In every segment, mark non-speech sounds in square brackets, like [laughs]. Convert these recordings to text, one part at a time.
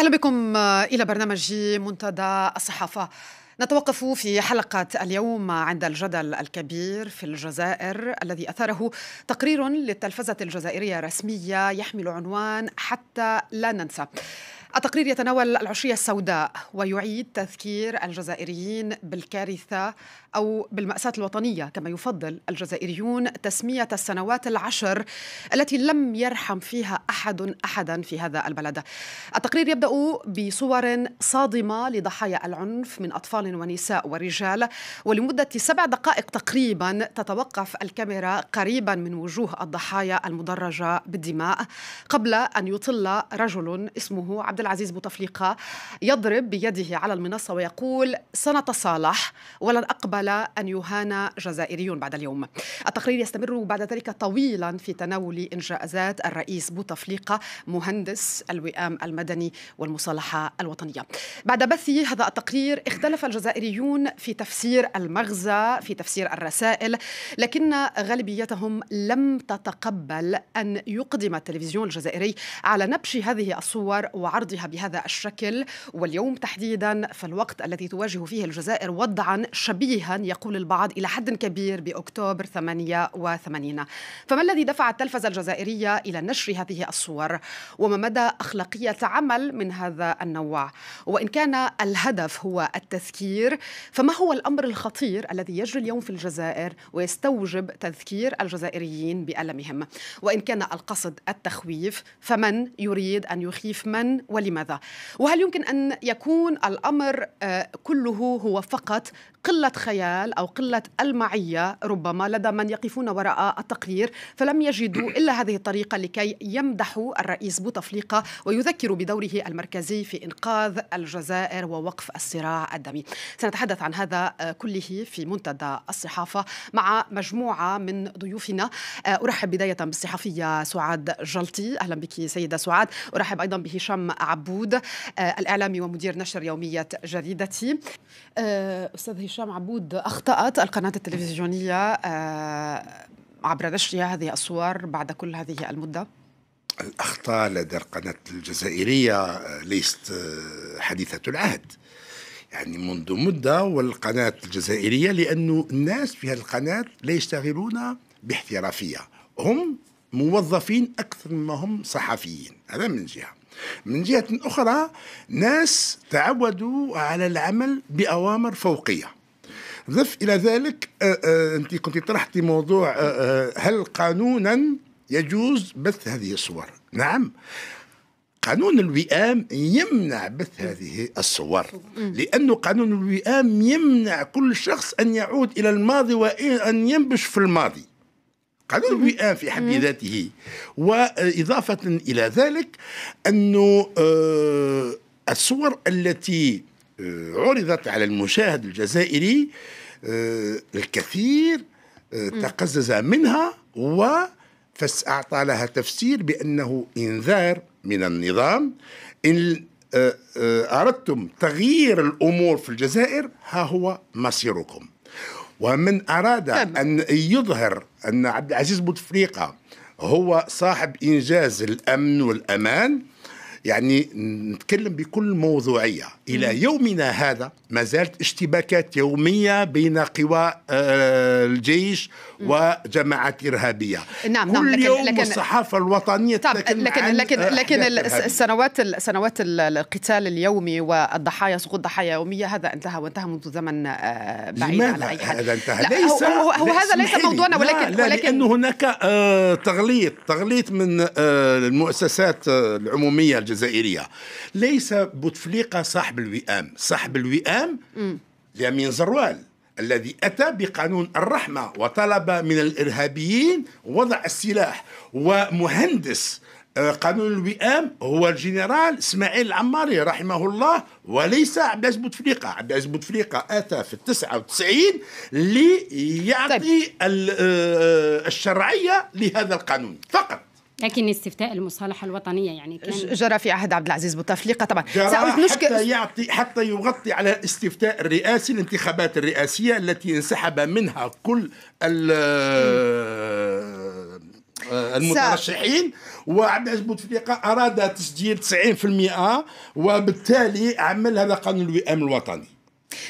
أهلا بكم إلى برنامج منتدى الصحافة نتوقف في حلقة اليوم عند الجدل الكبير في الجزائر الذي أثاره تقرير للتلفزة الجزائرية رسمية يحمل عنوان حتى لا ننسى التقرير يتناول العشية السوداء ويعيد تذكير الجزائريين بالكارثة أو بالمأساة الوطنية كما يفضل الجزائريون تسمية السنوات العشر التي لم يرحم فيها أحد أحدا في هذا البلد التقرير يبدأ بصور صادمة لضحايا العنف من أطفال ونساء ورجال ولمدة سبع دقائق تقريبا تتوقف الكاميرا قريبا من وجوه الضحايا المدرجة بالدماء قبل أن يطل رجل اسمه عبد العزيز بوتفليقة يضرب بيده على المنصة ويقول سنتصالح ولن أقبل قال أن يهان جزائريون بعد اليوم التقرير يستمر بعد ذلك طويلا في تناول إنجازات الرئيس بوتفليقة مهندس الوئام المدني والمصالحة الوطنية بعد بث هذا التقرير اختلف الجزائريون في تفسير المغزى في تفسير الرسائل لكن غالبيتهم لم تتقبل أن يقدم التلفزيون الجزائري على نبش هذه الصور وعرضها بهذا الشكل واليوم تحديدا في الوقت الذي تواجه فيه الجزائر وضعا شبيها المراهن يقول البعض إلى حد كبير بأكتوبر 88 فما الذي دفع التلفزة الجزائرية إلى نشر هذه الصور وما مدى أخلاقية عمل من هذا النوع وإن كان الهدف هو التذكير فما هو الأمر الخطير الذي يجري اليوم في الجزائر ويستوجب تذكير الجزائريين بألمهم وإن كان القصد التخويف فمن يريد أن يخيف من ولماذا وهل يمكن أن يكون الأمر آه، كله هو فقط قلة خيال الخيال أو قلة المعية ربما لدى من يقفون وراء التقرير فلم يجدوا إلا هذه الطريقة لكي يمدحوا الرئيس بوتفليقة ويذكروا بدوره المركزي في إنقاذ الجزائر ووقف الصراع الدمي سنتحدث عن هذا آه، كله في منتدى الصحافة مع مجموعة من ضيوفنا آه، أرحب بداية بالصحفية سعاد جلطي أهلا بك سيدة سعاد أرحب أيضا بهشام عبود آه، الإعلامي ومدير نشر يومية جريدتي أستاذ هشام عبود قد أخطأت القناة التلفزيونية آه، عبر نشرها هذه الصور بعد كل هذه المدة؟ الأخطاء لدى القناة الجزائرية آه، ليست آه، حديثة العهد يعني منذ مدة والقناة الجزائرية لأن الناس في هذه القناة لا يشتغلون باحترافية هم موظفين أكثر مما هم صحفيين هذا من جهة من جهة أخرى ناس تعودوا على العمل بأوامر فوقية ضف إلى ذلك آه، آه، أنت كنت طرحتي موضوع آه، هل قانونا يجوز بث هذه الصور نعم قانون الوئام يمنع بث هذه الصور لأنه قانون الوئام يمنع كل شخص أن يعود إلى الماضي وأن ينبش في الماضي قانون الوئام في حد ذاته وإضافة إلى ذلك أنه الصور التي عرضت على المشاهد الجزائري آه، الكثير آه، تقزز منها وأعطى لها تفسير بأنه إنذار من النظام إن آه، أردتم تغيير الأمور في الجزائر ها هو مصيركم ومن أراد نعم. أن يظهر أن عبد العزيز بوتفليقة هو صاحب إنجاز الأمن والأمان يعني نتكلم بكل موضوعية إلى يومنا هذا ما زالت اشتباكات يومية بين قوى آه، الجيش وجماعات إرهابية نعم نعم لكن يوم لكن الصحافة الوطنية طب لكن لكن لكن, لكن السنوات سنوات القتال اليومي والضحايا سقوط ضحايا يومية هذا انتهى وانتهى منذ زمن آه، بعيد على أي حد هذا انتهى لا ليس هو, هو هذا ليس موضوعنا ولكن لا لا ولكن لأنه هناك آه، تغليط تغليط من المؤسسات العمومية الجزائرية ليس بوتفليقة صاحب الوئام صاحب الوئام يمين زروال الذي أتى بقانون الرحمة وطلب من الإرهابيين وضع السلاح ومهندس آه، قانون الوئام هو الجنرال اسماعيل العماري رحمه الله وليس عبد العزيز بوتفليقه، عبد العزيز بوتفليقه اتى في 99 ليعطي طيب. آه، الشرعيه لهذا القانون فقط لكن استفتاء المصالحه الوطنيه يعني كان جرى في عهد عبد العزيز بوتفليقه طبعا سألت مشكل... حتى يعطي حتى يغطي على الاستفتاء الرئاسي الانتخابات الرئاسيه التي انسحب منها كل آه، المترشحين وعبد العزيز بوتفليقه اراد تسجيل 90% وبالتالي عمل هذا قانون الوئام الوطني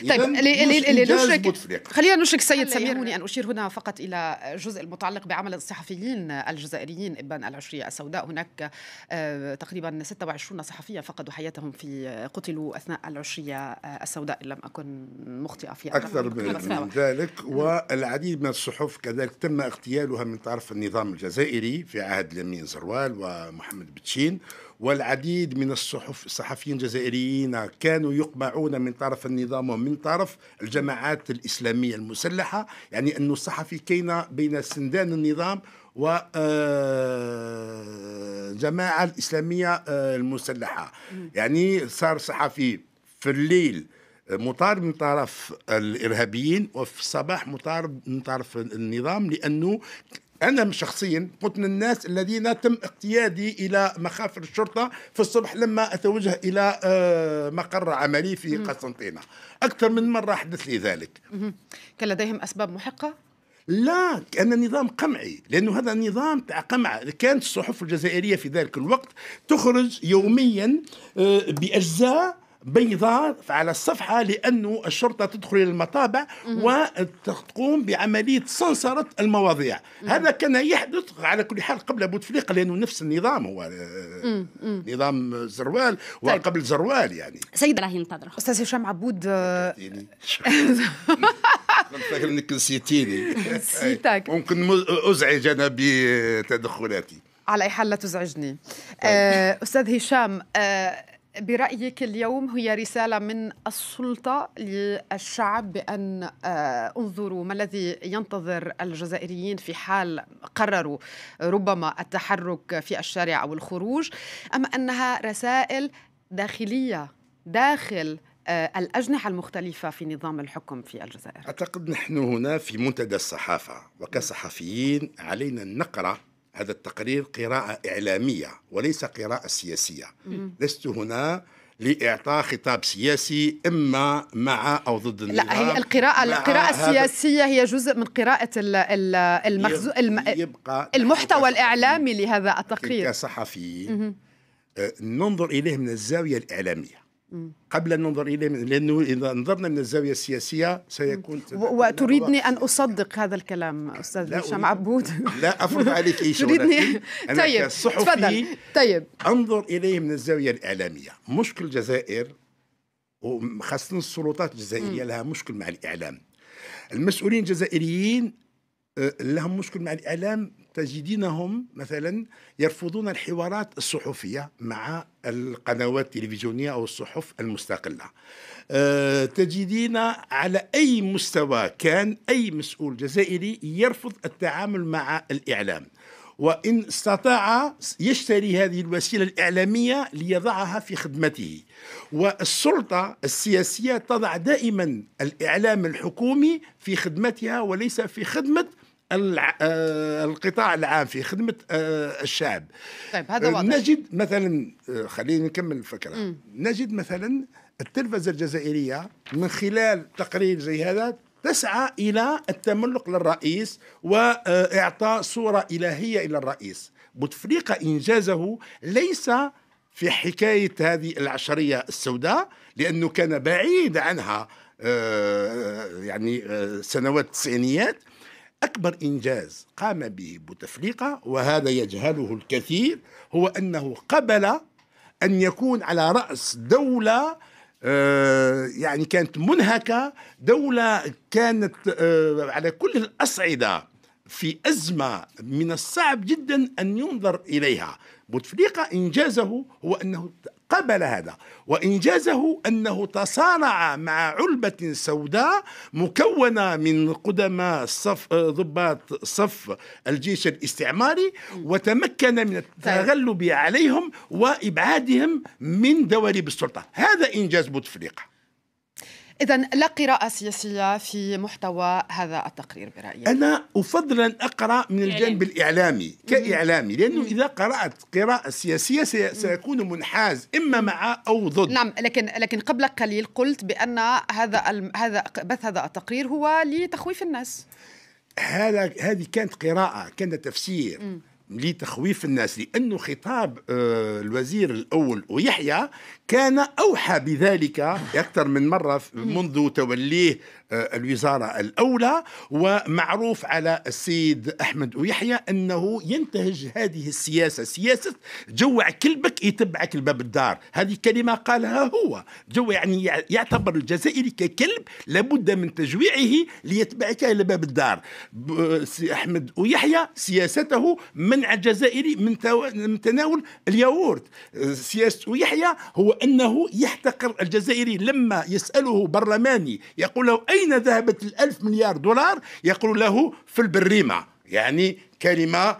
طيب لنشرك خلينا نشرك سيد سمير يهمني ان اشير هنا فقط الى الجزء المتعلق بعمل الصحفيين الجزائريين ابان العشريه السوداء هناك آه، تقريبا 26 صحفيا فقدوا حياتهم في آه، قتلوا اثناء العشريه السوداء ان لم اكن مخطئه في اكثر من, من ذلك نعم. والعديد من الصحف كذلك تم اغتيالها من طرف النظام الجزائري في عهد لمين زروال ومحمد بتشين والعديد من الصحف الصحفيين الجزائريين كانوا يقمعون من طرف النظام ومن طرف الجماعات الإسلامية المسلحة يعني أن الصحفي كان بين سندان النظام وجماعة آه، الإسلامية آه، المسلحة يعني صار صحفي في الليل آه، مطارد من طرف الارهابيين وفي الصباح مطارد من طرف النظام لانه أنا شخصيا كنت من الناس الذين تم اقتيادي إلى مخافر الشرطة في الصبح لما أتوجه إلى آه، مقر عملي في قسنطينة أكثر من مرة حدث لي ذلك كان لديهم أسباب محقة؟ لا كان نظام قمعي لانه هذا نظام تاع قمع كانت الصحف الجزائريه في ذلك الوقت تخرج يوميا آه، باجزاء بيضاء على الصفحة لأنه الشرطة تدخل إلى المطابع وتقوم بعملية سنسرة المواضيع مم. هذا كان يحدث على كل حال قبل بوتفليقة لأنه نفس النظام هو آه، مم. مم. نظام زروال وقبل طيب. زروال يعني سيد راهي ننتظر أستاذ هشام عبود آه، [laughs] فاكر انك نسيتيني نسيتك [laughs] ممكن ازعج انا بتدخلاتي على اي حال لا تزعجني طيب. آه، أستاذ هشام برأيك اليوم هي رسالة من السلطة للشعب بأن آه، انظروا ما الذي ينتظر الجزائريين في حال قرروا ربما التحرك في الشارع أو الخروج أم أنها رسائل داخلية داخل آه، الأجنحة المختلفة في نظام الحكم في الجزائر أعتقد نحن هنا في منتدى الصحافة وكصحفيين علينا أن نقرأ هذا التقرير قراءة إعلامية وليس قراءة سياسية لست هنا لإعطاء خطاب سياسي إما مع أو ضد النظام لا هي القراءة القراءة السياسية هي جزء من قراءة المخزو يبقى المحتوى الإعلامي لهذا التقرير كصحفيين آه، ننظر إليه من الزاوية الإعلامية قبل أن ننظر إليه لأنه إذا نظرنا من الزاوية السياسية سيكون وتريدني أن أصدق هذا الكلام أستاذ هشام عبود لا أفرض عليك أي [laughs] شيء تريدني طيب تفضل طيب أنظر إليه من الزاوية الإعلامية مشكل الجزائر وخاصة السلطات الجزائرية لها مشكل مع الإعلام المسؤولين الجزائريين آه، لهم مشكل مع الإعلام تجدينهم مثلا يرفضون الحوارات الصحفية مع القنوات التلفزيونية أو الصحف المستقلة أه تجدين على أي مستوى كان أي مسؤول جزائري يرفض التعامل مع الإعلام وإن استطاع يشتري هذه الوسيلة الإعلامية ليضعها في خدمته والسلطة السياسية تضع دائما الإعلام الحكومي في خدمتها وليس في خدمة آه، القطاع العام في خدمة آه، الشعب طيب هذا واضح. نجد مثلا آه، خلينا نكمل الفكرة مم. نجد مثلا التلفزة الجزائرية من خلال تقرير زي هذا تسعى إلى التملق للرئيس وإعطاء صورة إلهية إلى الرئيس بوتفليقة إنجازه ليس في حكاية هذه العشرية السوداء لأنه كان بعيد عنها يعني سنوات التسعينيات أكبر إنجاز قام به بوتفليقة وهذا يجهله الكثير هو أنه قبل أن يكون على رأس دولة آه، يعني كانت منهكة دولة كانت آه، على كل الأصعدة في أزمة من الصعب جدا أن ينظر إليها بوتفليقة إنجازه هو أنه قبل هذا وإنجازه أنه تصانع مع علبة سوداء مكونة من قدماء صف ضباط صف الجيش الاستعماري وتمكن من التغلب عليهم وإبعادهم من دواليب السلطة هذا إنجاز بوتفليقة إذا لا قراءة سياسية في محتوى هذا التقرير برأيي أنا أفضل أن أقرأ من الجانب الإعلامي كإعلامي لأنه إذا قرأت قراءة سياسية سيكون منحاز إما مع أو ضد نعم لكن لكن قبل قليل قلت بأن هذا هذا بث هذا التقرير هو لتخويف الناس هذا هذه كانت قراءة كان تفسير مم. لتخويف الناس لأنه خطاب آه، الوزير الأول ويحيى كان أوحى بذلك أكثر من مرة منذ توليه آه، الوزارة الأولى ومعروف على السيد أحمد ويحيى أنه ينتهج هذه السياسة سياسة جوع كلبك يتبعك لباب الدار هذه كلمة قالها هو جوع يعني يعتبر الجزائري ككلب لابد من تجويعه ليتبعك إلى باب الدار آه، أحمد ويحيى سياسته من المنع الجزائري من, من تناول الياورت سياسة يحيى هو أنه يحتقر الجزائري لما يسأله برلماني يقول له أين ذهبت الألف مليار دولار يقول له في البريمة يعني كلمة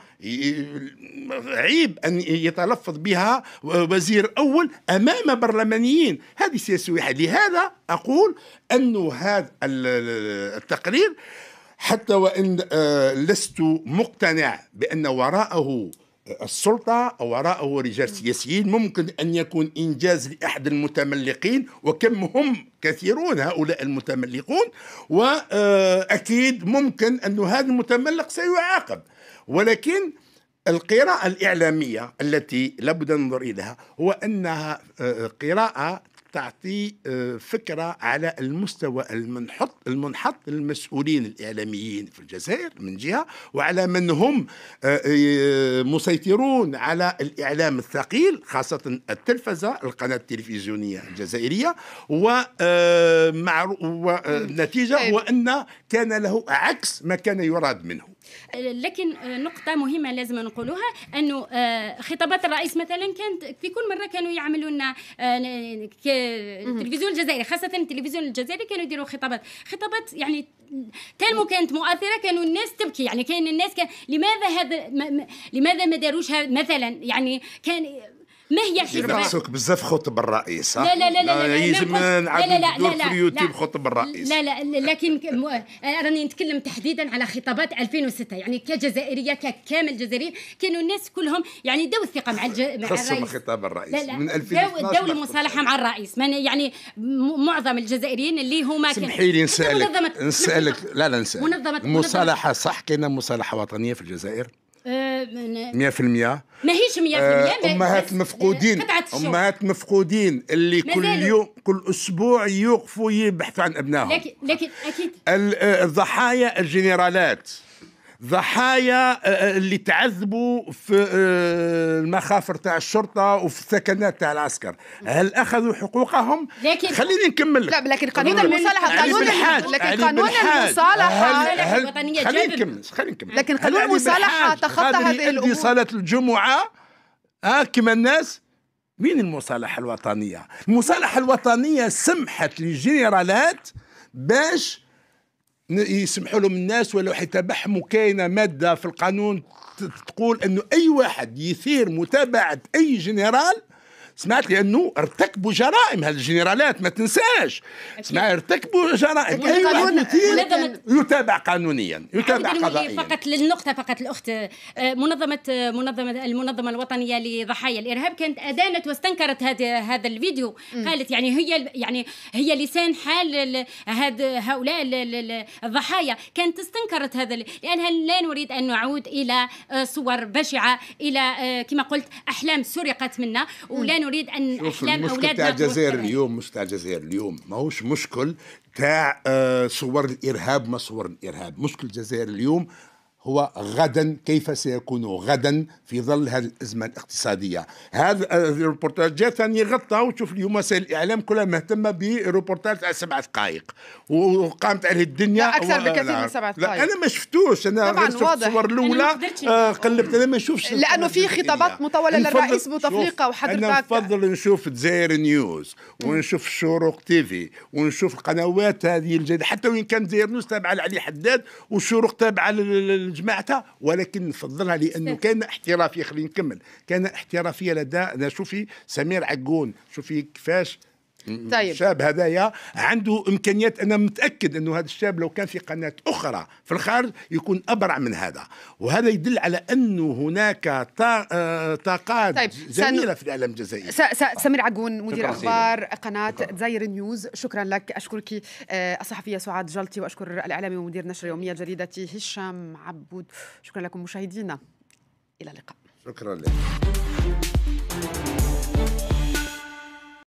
عيب أن يتلفظ بها وزير أول أمام برلمانيين هذه سياسة يحيى لهذا أقول أن هذا التقرير حتى وان آه، لست مقتنع بان وراءه آه، السلطة أو وراءه رجال سياسيين ممكن أن يكون إنجاز لأحد المتملقين وكم هم كثيرون هؤلاء المتملقون وأكيد آه، ممكن أن هذا المتملق سيعاقب ولكن القراءة الإعلامية التي لابد أن ننظر إليها هو أنها قراءة تعطي آه، فكرة على المستوى المنحط المنحط للمسؤولين الإعلاميين في الجزائر من جهة وعلى من هم آه، آه، مسيطرون على الإعلام الثقيل خاصة التلفزة القناة التلفزيونية الجزائرية والنتيجة هو طيب. أن كان له عكس ما كان يراد منه لكن نقطة مهمة لازم نقولها أنه آه، خطابات الرئيس مثلا كانت في كل مرة كانوا يعملوا آه، لنا التلفزيون الجزائري خاصة التلفزيون الجزائري كانوا يديروا خطابات خطابات يعني كلمه كانت مؤثره كانوا الناس تبكي يعني كان الناس كان لماذا هذا لماذا ما داروش مثلا يعني كان ما هي الحسبه ناقصوك بزاف خطب الرئيس لا لا لا لا لا لازم نعاودو في اليوتيوب خطب الرئيس لا لا لكن راني نتكلم تحديدا على خطابات 2006 يعني كجزائريه ككامل جزائريه كانوا الناس كلهم يعني داو الثقه مع الج... مع الرئيس خطاب الرئيس لا لا من 2012 داو المصالحه مع الرئيس من يعني معظم الجزائريين اللي هما سمحي لي نسالك نسالك لا لا نسالك منظمه مصالحه صح كاينه مصالحه وطنيه في الجزائر 100% ماهيش 100% آه امهات المفقودين امهات المفقودين اللي كل يوم كل اسبوع يوقفوا يبحثوا عن ابنائهم لكن لكن اكيد آه، الضحايا الجنرالات ضحايا آه، آه، اللي تعذبوا في آه، المخافر تاع الشرطه وفي السكنات تاع العسكر هل اخذوا حقوقهم لكن خليني نكمل لك لا لكن قانون المصالحه قانون لكن قانون المصالحه خليني نكمل خليني نكمل لكن قانون المصالحه تخطى هذه الامور صلاه الجمعه آه كما الناس مين المصالحه الوطنيه المصالحه الوطنيه سمحت للجنرالات باش يسمحوا لهم الناس ولو حتى بحموا كاينه ماده في القانون تقول انه اي واحد يثير متابعه اي جنرال سمعت لانه ارتكبوا جرائم هالجنرالات ما تنساش سمع ارتكبوا جرائم اي أيوة، واحد يتابع قانونيا يتابع قضائيا فقط للنقطه فقط الاخت آه، منظمه آه، منظمه المنظمه الوطنيه لضحايا الارهاب كانت ادانت واستنكرت هذا هذا الفيديو قالت يعني هي يعني هي لسان حال هذا هؤلاء الضحايا كانت استنكرت هذا لانها لا نريد ان نعود الى آه، صور بشعه الى كما قلت احلام سرقت منا ولا نريد نريد ان احلام اولادنا تاع الجزائر اليوم مش تاع الجزائر اليوم ماهوش مشكل تاع آه، صور الارهاب ما صور الارهاب مشكل الجزائر اليوم هو غدا كيف سيكون غدا في ظل هذه الازمه الاقتصاديه هذا الروبورتاج جاء ثاني غطى وشوف اليوم وسائل الاعلام كلها مهتمه بروبورتاج تاع سبع دقائق وقامت عليه الدنيا اكثر بكثير من سبع دقائق انا ما شفتوش انا طبعا واضح الصور الاولى آه، قلبت انا ما نشوفش لانه في خطابات مطوله للرئيس بوتفليقه وحضرتك انا نفضل نشوف دزاير نيوز ونشوف شروق تيفي ونشوف القنوات هذه الجديده حتى وين كان دزاير نيوز تابعه لعلي حداد وشروق تابعه جماعتها ولكن نفضلها لانه كان احترافيه خلينا نكمل كان احترافيه لدى انا شوفي سمير عقون شوفي كيفاش طيب. الشاب هذايا عنده امكانيات انا متاكد انه هذا الشاب لو كان في قناه اخرى في الخارج يكون ابرع من هذا وهذا يدل على انه هناك آه، طاقات طيب. جميله سن... في الاعلام الجزائري س... س... سمير عقون مدير اخبار قناه زاير نيوز شكرا لك اشكرك آه، الصحفيه سعاد جلتي واشكر الاعلامي ومدير نشر يوميه جريدتي هشام عبود شكرا لكم مشاهدينا الى اللقاء شكرا لك